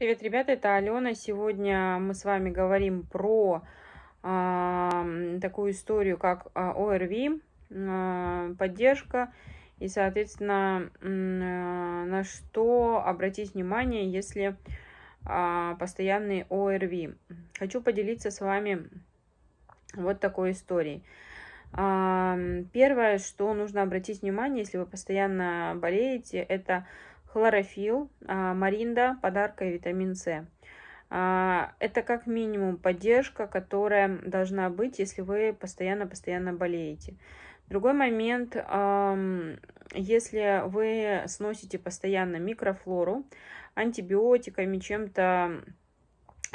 Привет, ребята, это Алена. Сегодня мы с вами говорим про э, такую историю, как а, ОРВИ, э, а, поддержка и, соответственно, э, на что обратить внимание, если э, постоянный ОРВИ. Хочу поделиться с вами вот такой историей. Э, первое, что нужно обратить внимание, если вы постоянно болеете, это хлорофилл, а, маринда, подарка и витамин С. А, это как минимум поддержка, которая должна быть, если вы постоянно-постоянно болеете. Другой момент, если вы сносите постоянно микрофлору антибиотиками, чем-то,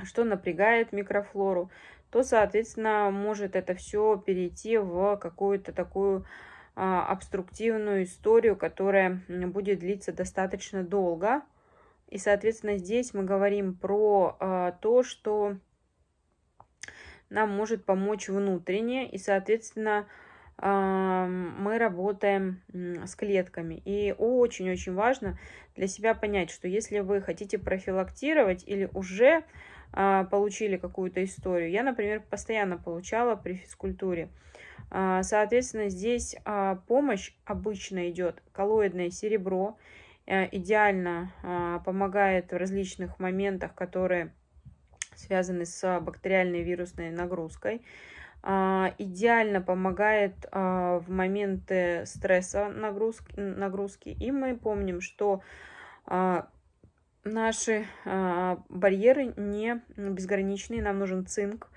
что напрягает микрофлору, то, соответственно, может это все перейти в какую-то такую а, обструктивную историю, которая будет длиться достаточно долго. И, соответственно, здесь мы говорим про а, то, что нам может помочь внутренне, и, соответственно, а, мы работаем с клетками. И очень-очень важно для себя понять, что если вы хотите профилактировать или уже а, получили какую-то историю. Я, например, постоянно получала при физкультуре. А, соответственно, здесь а, помощь обычно идет коллоидное серебро, э, идеально помогает в различных моментах, которые связаны с бактериальной вирусной нагрузкой. Идеально помогает в моменты стресса нагрузки, И мы помним, что наши а, барьеры не безграничные. Нам нужен цинк,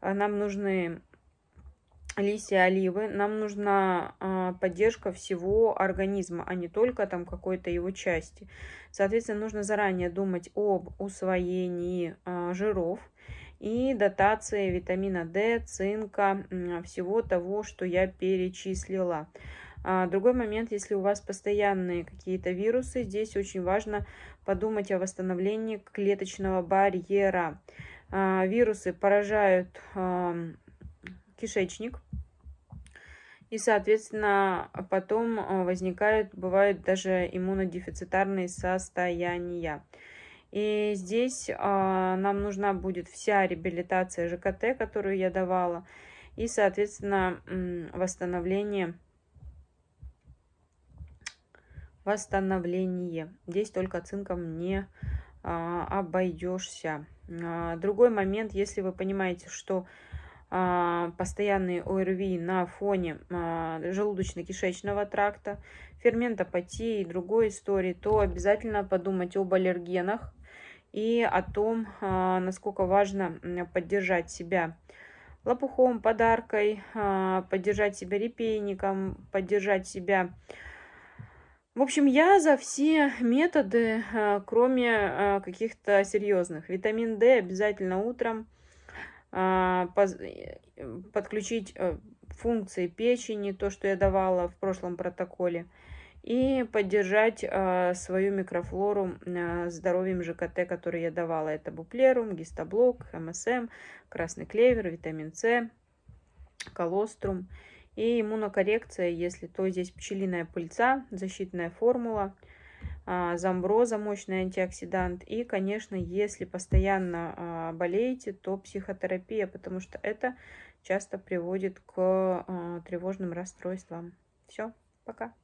а, нам нужны листья оливы, нам нужна а, поддержка всего организма, а не только там какой-то его части. Соответственно, нужно заранее думать об усвоении жиров и дотации витамина D, цинка, всего того, что я перечислила. А, другой момент, если у вас постоянные какие-то вирусы, здесь очень важно подумать о восстановлении клеточного барьера. А, вирусы поражают кишечник, и, соответственно, потом а, возникают, бывают даже иммунодефицитарные состояния. И здесь нам нужна будет вся реабилитация ЖКТ, которую я давала, и, соответственно, восстановление восстановление. Здесь только цинком не а, обойдешься. А, другой момент, если вы понимаете, что а, постоянные ОРВИ на фоне а, желудочно-кишечного тракта, ферментопатии и другой истории, то обязательно подумать об аллергенах и о том, а, насколько важно поддержать себя лопухом, подаркой, а, поддержать себя репейником, поддержать себя в общем, я за все методы, а, кроме а, каких-то серьезных. Витамин D обязательно утром а, э, подключить э, функции печени, то, что я давала в прошлом протоколе, и поддержать свою микрофлору здоровьем ЖКТ, который я давала. Это буплерум, гистоблок, МСМ, красный клевер, витамин С, колострум и иммунокоррекция, если то здесь пчелиная пыльца, защитная формула, а, замброза, мощный антиоксидант. И, конечно, если постоянно а, болеете, то психотерапия, потому что это часто приводит к а, тревожным расстройствам. Все, пока.